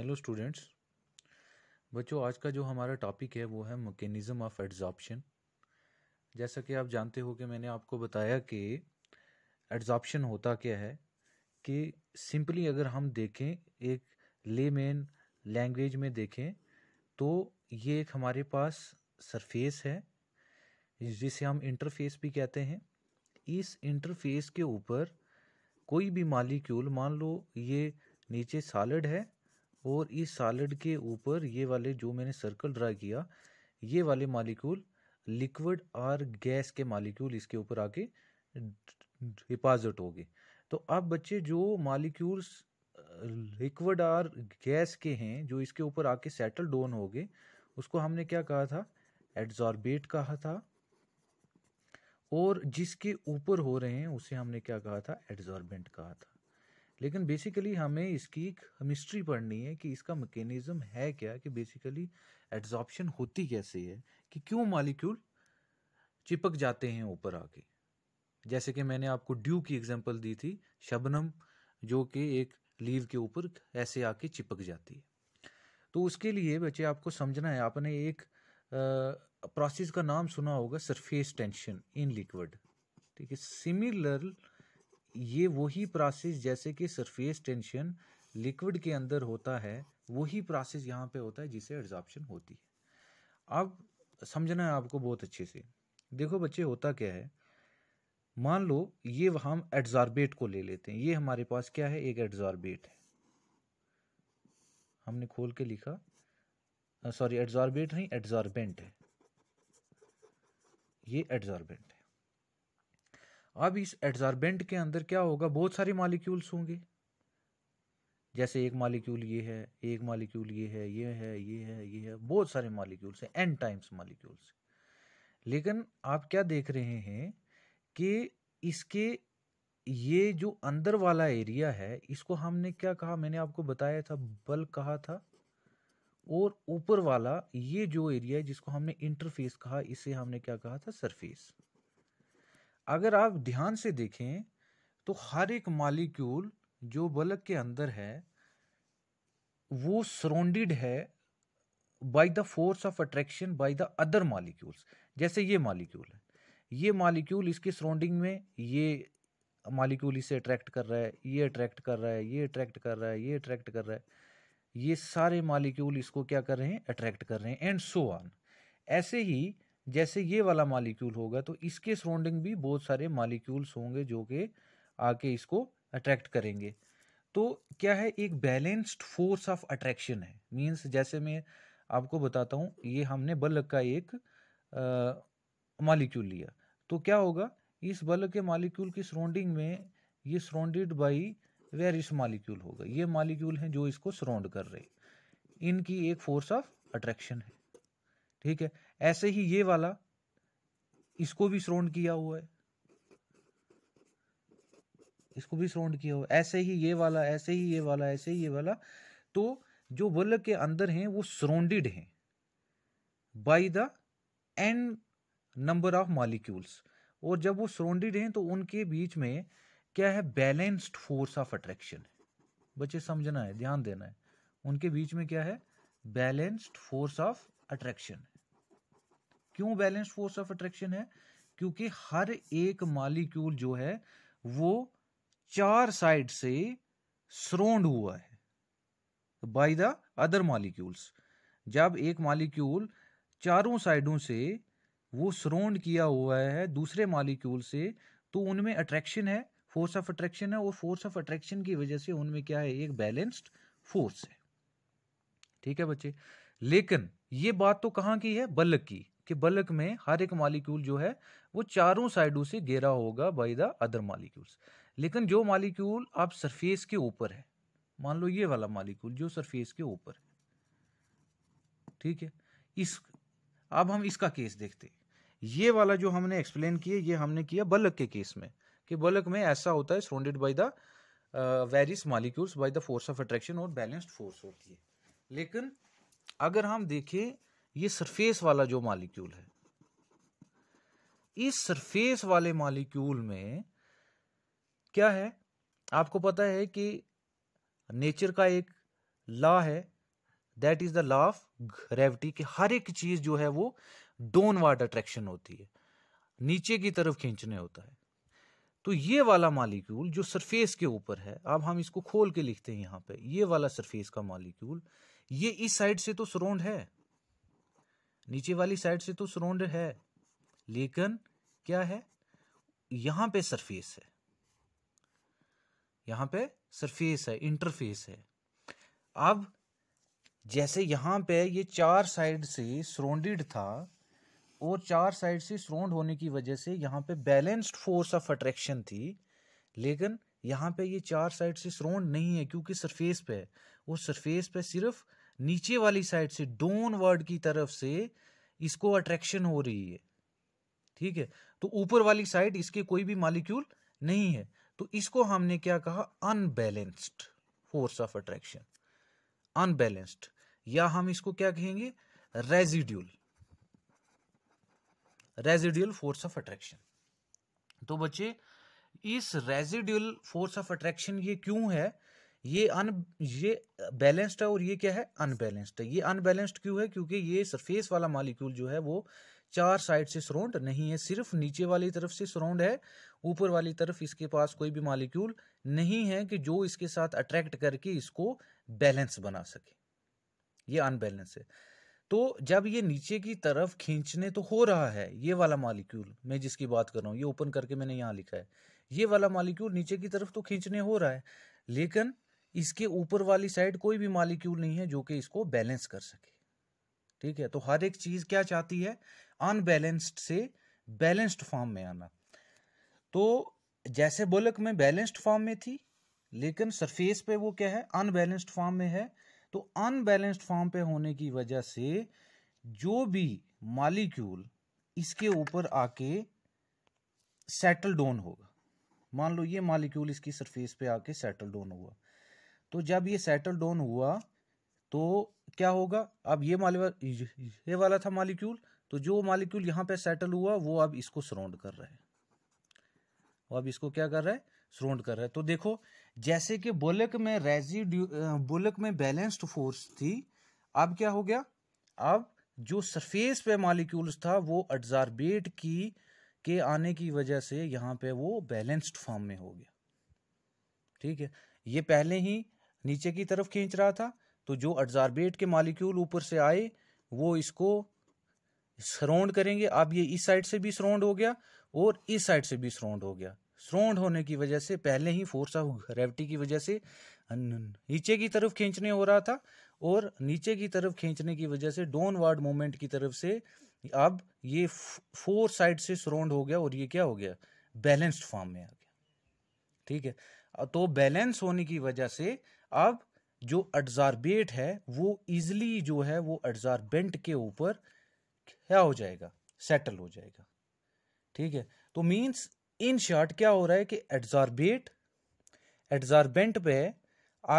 hello students बच्चों आज का जो हमारा टॉपिक है वो है मकैनिज़म ऑफ एड्जॉप्शन जैसा कि आप जानते हो कि मैंने आपको बताया कि एड्जॉप्शन होता क्या है कि सिंपली अगर हम देखें एक लेमेन लैंग्वेज में देखें तो ये एक हमारे पास सरफेस है जिसे हम इंटरफेस भी कहते हैं इस इंटरफेस के ऊपर कोई भी मालिक्यूल मान लो ये नीचे सॉलिड है और इस सालड के ऊपर ये वाले जो मैंने सर्कल ड्रा किया ये वाले मालिक्यूल लिक्विड और गैस के मालिक्यूल इसके ऊपर आके डिपॉजिट गए तो अब बच्चे जो मालिक्यूल्स लिक्विड और गैस के हैं जो इसके ऊपर आके सेटल डोन हो गए उसको हमने क्या कहा था एड्जॉर्बेट कहा था और जिसके ऊपर हो रहे हैं उसे हमने क्या कहा था एड्जॉर्बेंट कहा था लेकिन बेसिकली हमें इसकी एक हमिस्ट्री पढ़नी है कि इसका मैकेनिज्म है क्या कि बेसिकली एड्जॉर्प्शन होती कैसे है कि क्यों मालिक्यूल चिपक जाते हैं ऊपर आके जैसे कि मैंने आपको ड्यू की एग्जांपल दी थी शबनम जो कि एक लीव के ऊपर ऐसे आके चिपक जाती है तो उसके लिए बच्चे आपको समझना है आपने एक प्रोसेस का नाम सुना होगा सरफेस टेंशन इन लिक्विड ठीक है सिमिलर ये वही प्रोसेस जैसे कि सरफेस टेंशन लिक्विड के अंदर होता है वही प्रोसेस यहाँ पे होता है जिसे एड्जॉर्प्शन होती है अब समझना है आपको बहुत अच्छे से देखो बच्चे होता क्या है मान लो ये हम एड्जॉर्बेट को ले लेते हैं ये हमारे पास क्या है एक एड्जॉर्बेट है हमने खोल के लिखा सॉरी एड्जार्बेट नहीं एड्जार्बेंट है ये एडजॉर्बेंट है अब इस एड्जारबेंट के अंदर क्या होगा बहुत सारे मालिक्यूल्स होंगे जैसे एक मालिक्यूल ये है एक मालिक्यूल ये है ये है ये है ये है बहुत सारे मालिक्यूल्स हैं एन टाइम्स मालिक्यूल्स लेकिन आप क्या देख रहे हैं कि इसके ये जो अंदर वाला एरिया है इसको हमने क्या कहा मैंने आपको बताया था बल कहा था और ऊपर वाला ये जो एरिया है जिसको हमने इंटरफेस कहा इसे हमने क्या कहा था सरफेस अगर आप ध्यान से देखें तो हर एक मालिक्यूल जो बल्ब के अंदर है वो सराउंडेड है by the force of attraction by the other molecules जैसे ये मालिक्यूल है ये मालिक्यूल इसके सराउंडिंग में ये मालिक्यूल इसे अट्रैक्ट कर रहा है ये अट्रैक्ट कर रहा है ये अट्रैक्ट कर रहा है ये अट्रैक्ट कर रहा है ये सारे मालिक्यूल इसको क्या कर रहे हैं अट्रैक्ट कर रहे हैं एंड सो ऑन ऐसे ही जैसे ये वाला मालिक्यूल होगा तो इसके सराउंडिंग भी बहुत सारे मालिक्यूल्स होंगे जो कि आके इसको अट्रैक्ट करेंगे तो क्या है एक बैलेंस्ड फोर्स ऑफ अट्रैक्शन है मींस जैसे मैं आपको बताता हूँ ये हमने बल्ब का एक मालिक्यूल लिया तो क्या होगा इस बल्ब के मालिक्यूल की सराउंडिंग में ये सराउंडेड बाई वेरिस मालिक्यूल होगा ये मालिक्यूल हैं जो इसको सराउंड कर रहे इनकी एक फोर्स ऑफ अट्रैक्शन है ठीक है ऐसे ही ये वाला इसको भी श्रोण किया हुआ है इसको भी श्रोण किया हुआ ऐसे ही ये वाला ऐसे ही ये वाला ऐसे ही ये वाला तो जो वल्लभ के अंदर हैं वो सराउंडेड हैं by the n number of molecules और जब वो सराउंडेड हैं तो उनके बीच में क्या है बैलेंस्ड फोर्स ऑफ अट्रैक्शन बच्चे समझना है ध्यान देना है उनके बीच में क्या है बैलेंस्ड फोर्स ऑफ अट्रैक्शन क्यों बैलेंस फोर्स ऑफ अट्रैक्शन है क्योंकि हर एक मालिक्यूल जो है वो चार साइड से श्रोण हुआ है बाय द अदर मालिक्यूल्स जब एक मालिक्यूल चारों साइडों से वो श्रोण किया हुआ है दूसरे मालिक्यूल से तो उनमें अट्रैक्शन है फोर्स ऑफ अट्रैक्शन है और फोर्स ऑफ अट्रैक्शन की वजह से उनमें क्या है एक बैलेंस्ड फोर्स है ठीक है बच्चे लेकिन ये बात तो कहाँ की है बल्क की कि बल्क में हर एक मालिक्यूल जो है वो चारों साइडों से घेरा होगा बाय द अदर मालिक्यूल्स लेकिन जो मालिक्यूल आप सरफेस के ऊपर है मान लो ये वाला मालिक्यूल जो सरफेस के ऊपर है ठीक है इस अब हम इसका केस देखते ये वाला जो हमने एक्सप्लेन किया ये हमने किया बल्क के केस में कि बल्क में ऐसा होता है surrounded by the various molecules by the force of attraction और बैलेंस्ड फोर्स होती है लेकिन अगर हम देखें ये सरफेस वाला जो मालिक्यूल है इस सरफेस वाले मालिक्यूल में क्या है आपको पता है कि नेचर का एक लॉ है that is the law of gravity कि हर एक चीज जो है वो डोन वार्ड अट्रैक्शन होती है नीचे की तरफ खींचने होता है तो ये वाला मालिक्यूल जो सरफेस के ऊपर है अब हम इसको खोल के लिखते हैं यहां पे ये वाला सरफेस का मालिक्यूल ये इस साइड से तो सराउंड है नीचे वाली साइड से तो सराउंड है लेकिन क्या है यहाँ पे सरफेस है यहां पे सरफेस है इंटरफेस है अब जैसे यहां पे ये चार साइड से सराउंडेड था और चार साइड से सराउंड होने की वजह से यहाँ पे बैलेंस्ड फोर्स ऑफ अट्रैक्शन थी लेकिन यहाँ पे ये चार साइड से सराउंड नहीं है क्योंकि सरफेस पे है और सरफेस पे सिर्फ नीचे वाली साइड से डोन वर्ड की तरफ से इसको अट्रैक्शन हो रही है ठीक है तो ऊपर वाली साइड इसके कोई भी मालिक्यूल नहीं है तो इसको हमने क्या कहा unbalanced force of attraction unbalanced या हम इसको क्या कहेंगे residual residual force of attraction तो बच्चे इस रेजिड्यूल फोर्स ऑफ अट्रैक्शन ये क्यों है ये अन ये बैलेंस्ड है और ये क्या है अनबैलेंस्ड है ये अनबैलेंस्ड क्यों है क्योंकि ये सरफेस वाला मालिक्यूल जो है वो चार साइड से सराउंड नहीं है सिर्फ नीचे वाली तरफ से सराउंड है ऊपर वाली तरफ इसके पास कोई भी मालिक्यूल नहीं है कि जो इसके साथ अट्रैक्ट करके इसको बैलेंस बना सके ये अनबैलेंस है तो जब ये नीचे की तरफ खींचने तो हो रहा है ये वाला मालिक्यूल मैं जिसकी बात कर रहा हूँ ये ओपन करके मैंने यहाँ लिखा है ये वाला मालिक्यूल नीचे की तरफ तो खींचने हो रहा है लेकिन इसके ऊपर वाली साइड कोई भी मालिक्यूल नहीं है जो कि इसको बैलेंस कर सके ठीक है तो हर एक चीज क्या चाहती है अनबैलेंस्ड से बैलेंस्ड फॉर्म में आना तो जैसे बोलक में बैलेंस्ड फॉर्म में थी लेकिन सरफेस पे वो क्या है अनबैलेंस्ड फॉर्म में है तो अनबैलेंस्ड फॉर्म पे होने की वजह से जो भी मालिक्यूल इसके ऊपर आके सेटल डाउन होगा मान लो ये मालिक्यूल इसकी सरफेस पे आके सेटल डाउन हुआ तो जब ये सेटल डाउन हुआ तो क्या होगा अब ये माले ये वाला था मालिक्यूल तो जो मालिक्यूल यहाँ पे सेटल हुआ वो अब इसको सराउंड कर रहा है वो अब इसको क्या कर रहा है सराउंड कर रहा है तो देखो जैसे कि बुलक में रेजी बुलक में बैलेंस्ड फोर्स थी अब क्या हो गया अब जो सरफेस पे मालिक्यूल्स था वो अड्जारबेट की के आने की वजह से यहाँ पे वो बैलेंस्ड फॉर्म में हो गया ठीक है ये पहले ही नीचे की तरफ खींच रहा था तो जो अड्जारबेट के मालिक्यूल ऊपर से आए वो इसको सराउंड करेंगे अब ये इस साइड से भी सराउंड हो गया और इस साइड से भी सराउंड हो गया सराउंड होने की वजह से पहले ही फोर्स ऑफ ग्रेविटी की वजह से नीचे की तरफ खींचने हो रहा था और नीचे की तरफ खींचने की वजह से डोन वार्ड मोमेंट की तरफ से अब ये फोर साइड से सराउंड हो गया और ये क्या हो गया बैलेंस्ड फॉर्म में आ ठीक है तो बैलेंस होने की वजह से अब जो एडजॉर्बेट है वो इजिली जो है वो अडजारबेंट के ऊपर क्या हो जाएगा सेटल हो जाएगा ठीक है तो मींस इन शॉर्ट क्या हो रहा है कि एडजारबेट एडजॉर्बेंट पे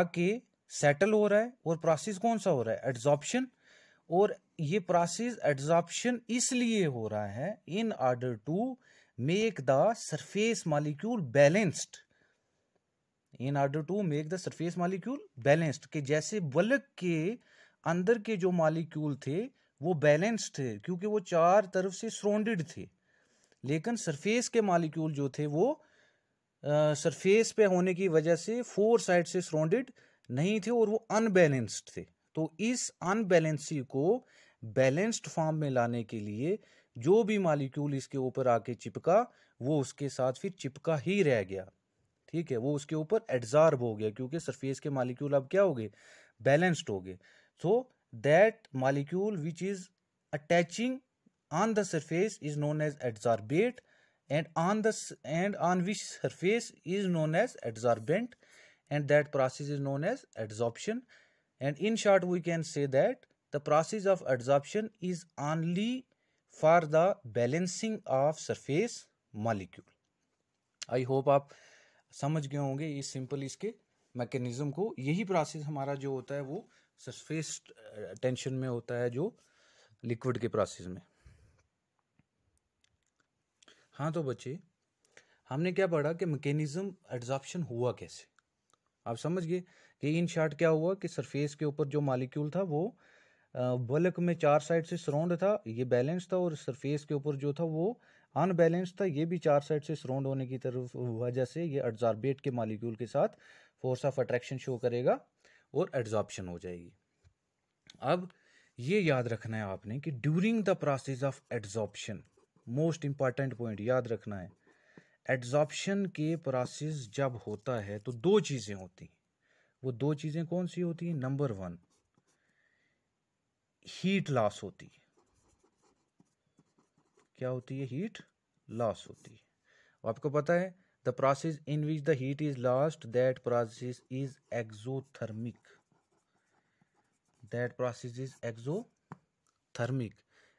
आके सेटल हो रहा है और प्रोसेस कौन सा हो रहा है एड्जॉप्शन और ये प्रोसेस एड्जॉप्शन इसलिए हो रहा है in order to make the surface molecule balanced in order to make the surface molecule balanced कि जैसे बल्क के अंदर के जो मालिक्यूल थे वो बैलेंस्ड थे क्योंकि वो चार तरफ से सराउंडेड थे लेकिन सरफेस के मालिक्यूल जो थे वो सरफेस पे होने की वजह से फोर साइड से सराउंडेड नहीं थे और वो अनबैलेंस्ड थे तो इस अनबैलेंसी को बैलेंस्ड फॉर्म में लाने के लिए जो भी मालिक्यूल इसके ऊपर आके चिपका वो उसके साथ फिर चिपका ही रह गया ठीक है वो उसके ऊपर एड्जॉर्ब हो गया क्योंकि सरफेस के मालिक्यूल अब क्या हो गए बैलेंस्ड हो गए so that molecule which is attaching on the surface is known as adsorbate and on the end on which surface is known as adsorbent and that process is known as adsorption and in short we can say that the process of adsorption is only for the balancing of surface molecule I hope आप समझ गए होंगे ये simple इसके mechanism को यही process हमारा जो होता है वो सरफेस टेंशन में होता है जो लिक्विड के प्रोसेस में हाँ तो बच्चे हमने क्या पढ़ा कि मैकेनिज्म एड्जॉप्शन हुआ कैसे आप समझ गए कि इन शार्ट क्या हुआ कि सरफेस के ऊपर जो मालिक्यूल था वो बल्क में चार साइड से सराउंड था ये बैलेंस था और सरफेस के ऊपर जो था वो अनबैलेंस था ये भी चार साइड से सराउंड होने की तरफ वजह से ये एडजॉर्बेट के मालिक्यूल के साथ फोर्स ऑफ अट्रैक्शन शो करेगा और एडजॉर्प्शन हो जाएगी अब ये याद रखना है आपने कि during the process of adsorption most important point याद रखना है एडजॉर्प्शन के प्रोसेस जब होता है तो दो चीज़ें होती हैं वो दो चीज़ें कौन सी होती हैं नंबर वन हीट लॉस होती है क्या होती है हीट लॉस होती है आपको पता है the process in which the heat is lost that process is exothermic that process is exothermic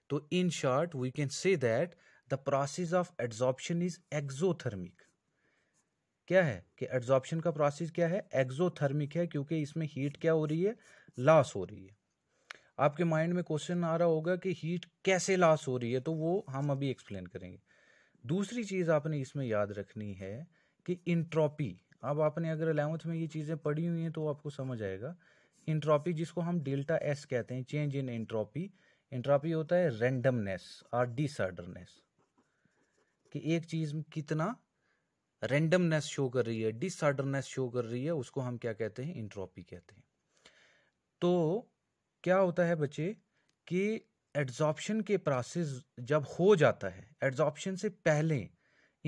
तो in short we can say that the process of adsorption is exothermic क्या है कि एड्जॉर्प्शन का प्रोसेस क्या है एक्सोथर्मिक है क्योंकि इसमें हीट क्या हो रही है लॉस हो रही है आपके माइंड में क्वेश्चन आ रहा होगा कि हीट कैसे लॉस हो रही है तो वो हम अभी एक्सप्लेन करेंगे दूसरी चीज़ आपने इसमें याद रखनी है कि इंट्रॉपी अब आपने अगर अलेवंथ में ये चीज़ें पढ़ी हुई हैं तो आपको समझ आएगा इंट्रॉपी जिसको हम डेल्टा एस कहते हैं चेंज इन इंट्रॉपी इंट्रॉपी होता है रेंडमनेस और डिसऑर्डरनेस कि एक चीज़ कितना रेंडमनेस शो कर रही है डिसऑर्डरनेस शो कर रही है उसको हम क्या कहते हैं इंट्रॉपी कहते हैं तो क्या होता है बच्चे कि एड्जॉर्प्शन के प्रोसेस जब हो जाता है एड्जॉर्प्शन से पहले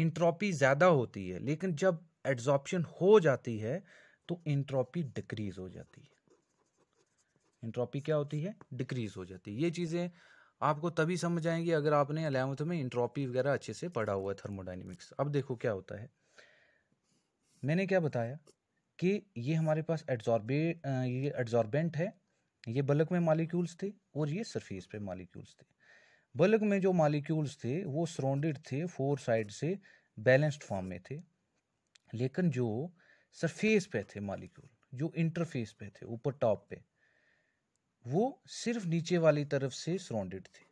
इंट्रॉपी ज़्यादा होती है लेकिन जब एड्जॉर्प्शन हो जाती है तो इंट्रॉपी डिक्रीज हो जाती है इंट्रॉपी क्या होती है डिक्रीज हो जाती है ये चीज़ें आपको तभी समझ आएंगी अगर आपने अलेवंथ में इंट्रॉपी वगैरह अच्छे से पढ़ा हुआ है थर्मोडाइनमिक्स अब देखो क्या होता है मैंने क्या बताया कि ये हमारे पास एड्जॉर्बे ये एड्जॉर्बेंट है ये बल्क में मालिक्यूल्स थे और ये सरफेस पे मालिक्यूल्स थे बल्क में जो मालिक्यूल्स थे वो सराउंडेड थे फोर साइड से बैलेंस्ड फॉर्म में थे लेकिन जो सरफेस पे थे मालिक्यूल जो इंटरफेस पे थे ऊपर टॉप पे वो सिर्फ नीचे वाली तरफ से सराउंडेड थे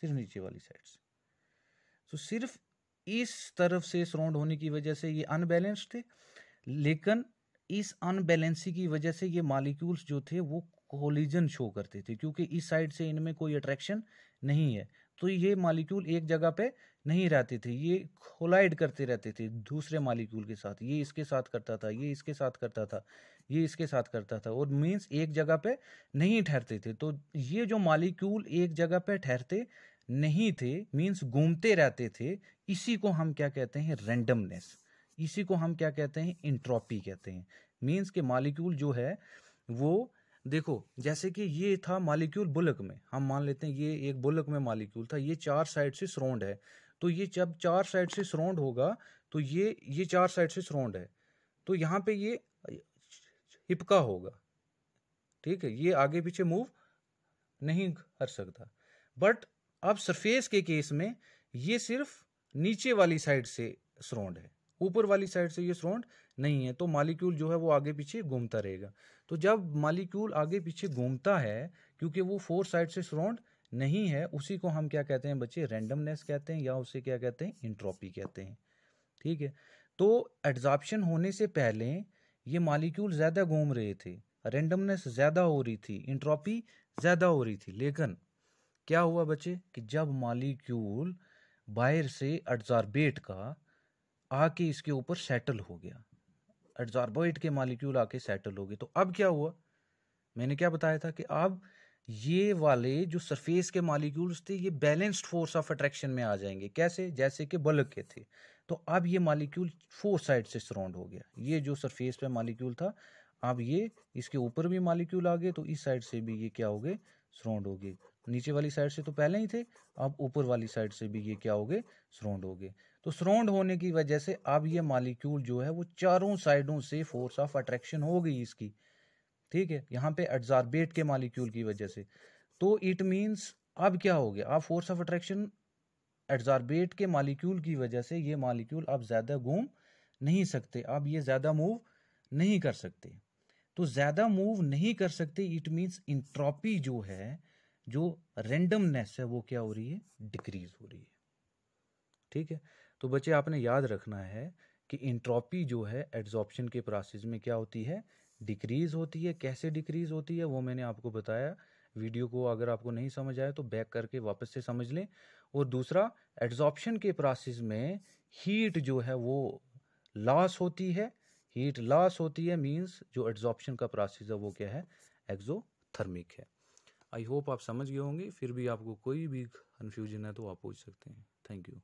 सिर्फ नीचे वाली साइड से तो सिर्फ इस तरफ से सराउंड होने की वजह से ये अनबैलेंस्ड थे लेकिन इस अनबैलेंसी की वजह से ये मालिक्यूल्स जो थे वो कोलिजन शो करते थे क्योंकि इस साइड से इनमें कोई अट्रैक्शन नहीं है तो ये मालिक्यूल एक जगह पे नहीं रहते थे ये कोलाइड करते रहते थे दूसरे मालिक्यूल के साथ ये इसके साथ करता था ये इसके साथ करता था ये इसके साथ करता था और मीन्स एक जगह पे नहीं ठहरते थे तो ये जो मालिक्यूल एक जगह पे ठहरते नहीं थे मीन्स घूमते रहते थे इसी को हम क्या कहते हैं रेंडमनेस इसी को हम क्या कहते हैं इंट्रॉपी कहते हैं मीन्स के मालिक्यूल जो है वो देखो जैसे कि ये था मालिक्यूल बुलक में हम मान लेते हैं ये एक बुलक में मालिक्यूल था ये चार साइड से सराउंड है तो ये जब चार साइड से सराउंड होगा तो ये ये चार साइड से सराउंड है तो यहाँ पे ये हिपका होगा ठीक है ये आगे पीछे मूव नहीं कर सकता बट अब सरफेस के केस में ये सिर्फ नीचे वाली साइड से सराउंड है ऊपर वाली साइड से ये सराउंड नहीं है तो मालिक्यूल जो है वो आगे पीछे घूमता रहेगा तो जब मालिक्यूल आगे पीछे घूमता है क्योंकि वो फोर साइड से सराउंड नहीं है उसी को हम क्या कहते हैं बच्चे रेंडमनेस कहते हैं या उसे क्या कहते हैं इंट्रॉपी कहते हैं ठीक है तो एड्जाप्शन होने से पहले ये मालिक्यूल ज़्यादा घूम रहे थे रेंडमनेस ज़्यादा हो रही थी इंट्रॉपी ज़्यादा हो रही थी लेकिन क्या हुआ बच्चे कि जब मालिक्यूल बाहर से एड्जारबेट का आके इसके ऊपर सेटल हो गया एडजॉर्बोइट के मालिक्यूल आके सेटल हो गए तो अब क्या हुआ मैंने क्या बताया था कि अब ये वाले जो सरफेस के मालिक्यूल्स थे ये बैलेंस्ड फोर्स ऑफ अट्रैक्शन में आ जाएंगे कैसे जैसे कि बल्क के थे तो अब ये मालिक्यूल फोर साइड से सराउंड हो गया ये जो सरफेस पे मालिक्यूल था अब ये इसके ऊपर भी मालिक्यूल आ गए तो इस साइड से भी ये क्या हो गए सराउंड हो गए नीचे वाली साइड से तो पहले ही थे अब ऊपर वाली साइड से भी ये क्या हो गए सराउंड हो गए तो सराउंड होने की वजह से अब ये मालिक्यूल जो है वो चारों साइडों से फोर्स ऑफ अट्रैक्शन हो गई इसकी ठीक है यहाँ पे एडजॉर्बेट के मालिक्यूल की वजह से तो इट मीन्स अब क्या हो गया अब फोर्स ऑफ अट्रैक्शन एडजारबेट के मालिक्यूल की वजह से ये मालिक्यूल अब ज़्यादा घूम नहीं सकते अब ये ज़्यादा मूव नहीं कर सकते तो ज़्यादा मूव नहीं कर सकते इट मीन्स इंट्रॉपी जो है जो रेंडमनेस है वो क्या हो रही है डिक्रीज हो रही है ठीक है तो बच्चे आपने याद रखना है कि इंट्रॉपी जो है एड्जॉर्प्शन के प्रोसेस में क्या होती है डिक्रीज़ होती है कैसे डिक्रीज़ होती है वो मैंने आपको बताया वीडियो को अगर आपको नहीं समझ आया तो बैक करके वापस से समझ लें और दूसरा एड्जॉर्प्शन के प्रोसेस में हीट जो है वो लॉस होती है हीट लॉस होती है मींस जो एड्जॉर्प्शन का प्रोसेस है वो क्या है एक्जोथर्मिक है आई होप आप समझ गए होंगे फिर भी आपको कोई भी कन्फ्यूजन है तो आप पूछ सकते हैं थैंक यू